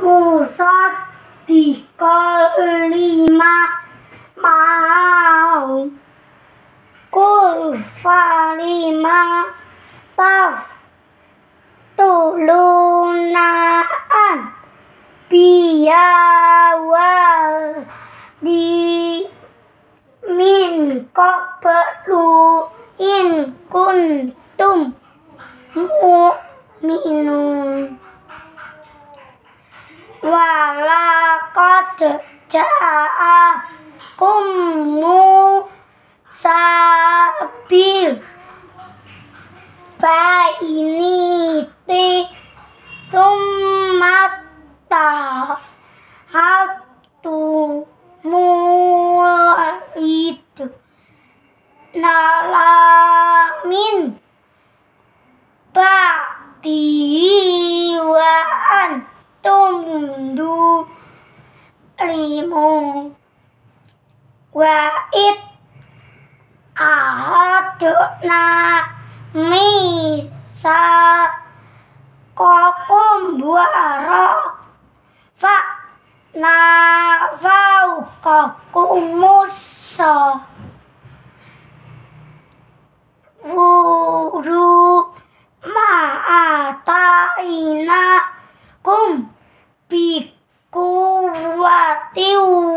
pusat di lima mau kulfa lima taf tulunaan biawal di min perlu in kuntum minum walakad ja'akum Musa bir baini ti tumata hatu mu'id nalamin ba'di muslimun wa id ahadna misa kokum buara fa na kokum musa wuru ma'ataina kum bi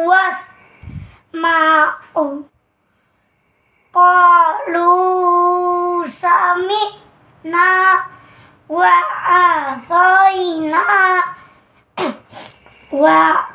luas mau qalu na wa atoina wa